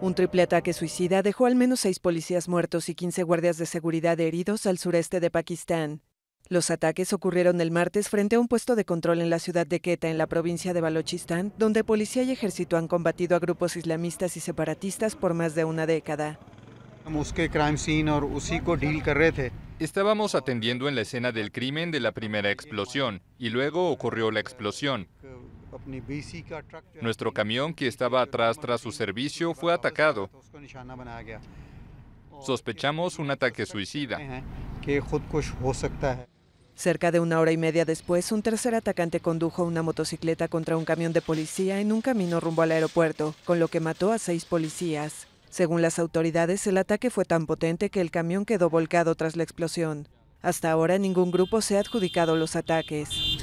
Un triple ataque suicida dejó al menos seis policías muertos y 15 guardias de seguridad heridos al sureste de Pakistán. Los ataques ocurrieron el martes frente a un puesto de control en la ciudad de Quetta, en la provincia de Balochistán, donde policía y ejército han combatido a grupos islamistas y separatistas por más de una década. Estábamos atendiendo en la escena del crimen de la primera explosión y luego ocurrió la explosión. Nuestro camión, que estaba atrás tras su servicio, fue atacado. Sospechamos un ataque suicida. Cerca de una hora y media después, un tercer atacante condujo una motocicleta contra un camión de policía en un camino rumbo al aeropuerto, con lo que mató a seis policías. Según las autoridades, el ataque fue tan potente que el camión quedó volcado tras la explosión. Hasta ahora ningún grupo se ha adjudicado los ataques.